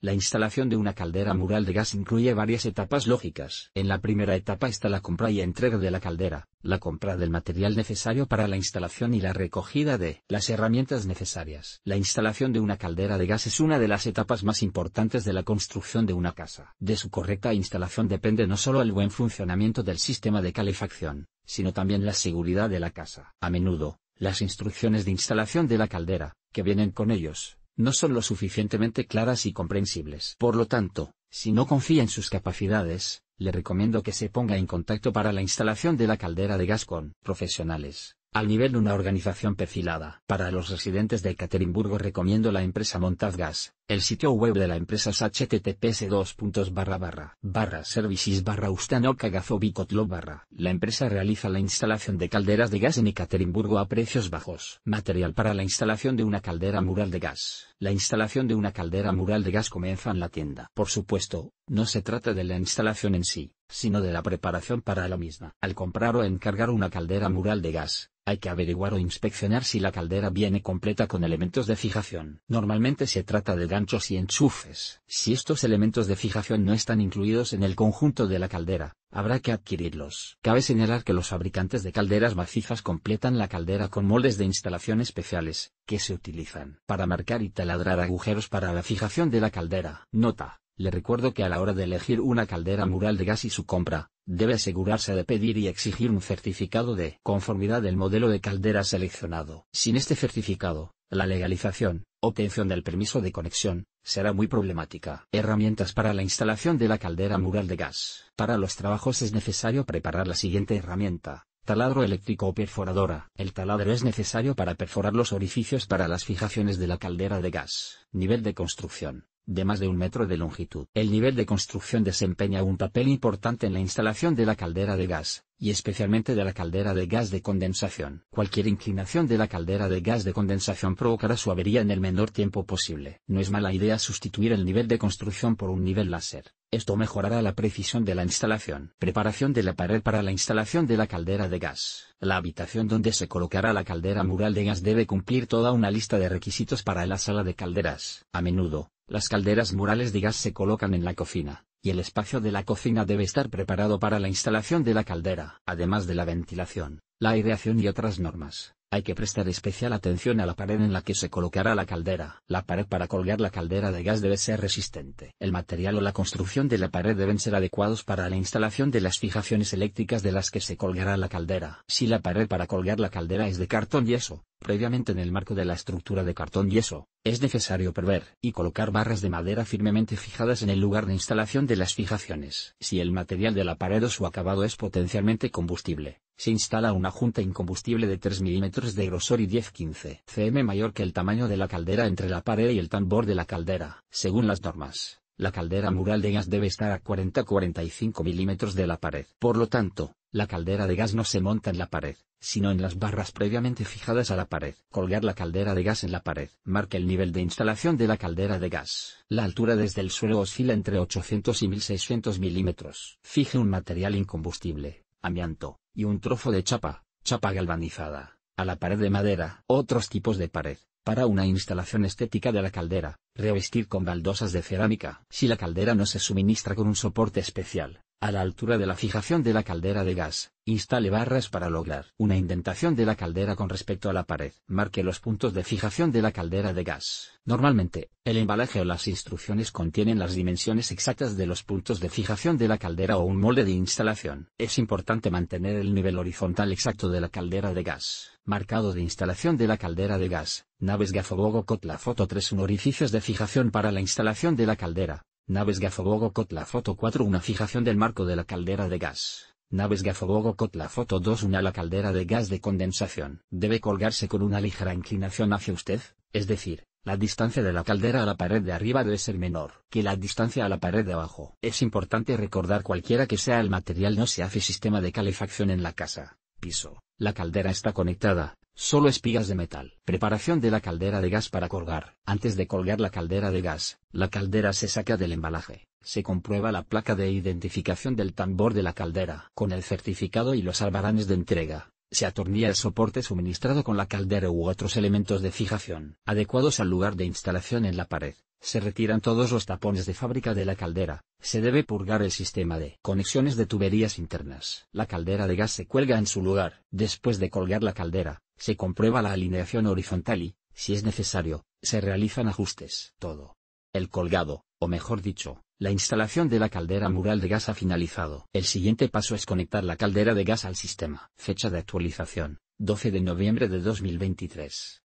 La instalación de una caldera mural de gas incluye varias etapas lógicas. En la primera etapa está la compra y entrega de la caldera, la compra del material necesario para la instalación y la recogida de las herramientas necesarias. La instalación de una caldera de gas es una de las etapas más importantes de la construcción de una casa. De su correcta instalación depende no solo el buen funcionamiento del sistema de calefacción, sino también la seguridad de la casa. A menudo, las instrucciones de instalación de la caldera, que vienen con ellos, no son lo suficientemente claras y comprensibles. Por lo tanto, si no confía en sus capacidades, le recomiendo que se ponga en contacto para la instalación de la caldera de gas con profesionales. Al nivel de una organización perfilada. Para los residentes de Ekaterimburgo recomiendo la empresa Montazgas, el sitio web de la empresa es https 2 barra barra barra services barra barra. La empresa realiza la instalación de calderas de gas en Ekaterimburgo a precios bajos. Material para la instalación de una caldera mural de gas. La instalación de una caldera mural de gas comienza en la tienda. Por supuesto, no se trata de la instalación en sí, sino de la preparación para la misma. Al comprar o encargar una caldera mural de gas, hay que averiguar o inspeccionar si la caldera viene completa con elementos de fijación. Normalmente se trata de ganchos y enchufes. Si estos elementos de fijación no están incluidos en el conjunto de la caldera, habrá que adquirirlos. Cabe señalar que los fabricantes de calderas macizas completan la caldera con moldes de instalación especiales, que se utilizan para marcar y taladrar agujeros para la fijación de la caldera. Nota. Le recuerdo que a la hora de elegir una caldera mural de gas y su compra, debe asegurarse de pedir y exigir un certificado de conformidad del modelo de caldera seleccionado. Sin este certificado, la legalización, obtención del permiso de conexión, será muy problemática. Herramientas para la instalación de la caldera mural de gas. Para los trabajos es necesario preparar la siguiente herramienta. Taladro eléctrico o perforadora. El taladro es necesario para perforar los orificios para las fijaciones de la caldera de gas. Nivel de construcción de más de un metro de longitud. El nivel de construcción desempeña un papel importante en la instalación de la caldera de gas, y especialmente de la caldera de gas de condensación. Cualquier inclinación de la caldera de gas de condensación provocará su avería en el menor tiempo posible. No es mala idea sustituir el nivel de construcción por un nivel láser. Esto mejorará la precisión de la instalación. Preparación de la pared para la instalación de la caldera de gas. La habitación donde se colocará la caldera mural de gas debe cumplir toda una lista de requisitos para la sala de calderas. A menudo, las calderas murales de gas se colocan en la cocina, y el espacio de la cocina debe estar preparado para la instalación de la caldera, además de la ventilación la aireación y otras normas. Hay que prestar especial atención a la pared en la que se colocará la caldera. La pared para colgar la caldera de gas debe ser resistente. El material o la construcción de la pared deben ser adecuados para la instalación de las fijaciones eléctricas de las que se colgará la caldera. Si la pared para colgar la caldera es de cartón yeso, previamente en el marco de la estructura de cartón yeso, es necesario prever y colocar barras de madera firmemente fijadas en el lugar de instalación de las fijaciones. Si el material de la pared o su acabado es potencialmente combustible, se instala una junta incombustible de 3 milímetros de grosor y 10-15 cm mayor que el tamaño de la caldera entre la pared y el tambor de la caldera. Según las normas, la caldera mural de gas debe estar a 40-45 milímetros de la pared. Por lo tanto, la caldera de gas no se monta en la pared, sino en las barras previamente fijadas a la pared. Colgar la caldera de gas en la pared. Marca el nivel de instalación de la caldera de gas. La altura desde el suelo oscila entre 800 y 1600 milímetros. Fije un material incombustible, amianto, y un trozo de chapa, chapa galvanizada, a la pared de madera. Otros tipos de pared, para una instalación estética de la caldera, revestir con baldosas de cerámica. Si la caldera no se suministra con un soporte especial, a la altura de la fijación de la caldera de gas, instale barras para lograr una indentación de la caldera con respecto a la pared. Marque los puntos de fijación de la caldera de gas. Normalmente, el embalaje o las instrucciones contienen las dimensiones exactas de los puntos de fijación de la caldera o un molde de instalación. Es importante mantener el nivel horizontal exacto de la caldera de gas. Marcado de instalación de la caldera de gas. Naves Gafobogo Cotla Foto 3 Un Orificios de fijación para la instalación de la caldera. Naves Gafogogo Kotla Foto 4 Una fijación del marco de la caldera de gas. Naves Gafogogo Kotla Foto 2 Una la caldera de gas de condensación. Debe colgarse con una ligera inclinación hacia usted, es decir, la distancia de la caldera a la pared de arriba debe ser menor que la distancia a la pared de abajo. Es importante recordar cualquiera que sea el material no se hace sistema de calefacción en la casa, piso. La caldera está conectada, Solo espigas de metal. Preparación de la caldera de gas para colgar. Antes de colgar la caldera de gas, la caldera se saca del embalaje. Se comprueba la placa de identificación del tambor de la caldera. Con el certificado y los albaranes de entrega, se atornilla el soporte suministrado con la caldera u otros elementos de fijación, adecuados al lugar de instalación en la pared. Se retiran todos los tapones de fábrica de la caldera. Se debe purgar el sistema de conexiones de tuberías internas. La caldera de gas se cuelga en su lugar. Después de colgar la caldera, se comprueba la alineación horizontal y, si es necesario, se realizan ajustes. Todo. El colgado, o mejor dicho, la instalación de la caldera mural de gas ha finalizado. El siguiente paso es conectar la caldera de gas al sistema. Fecha de actualización, 12 de noviembre de 2023.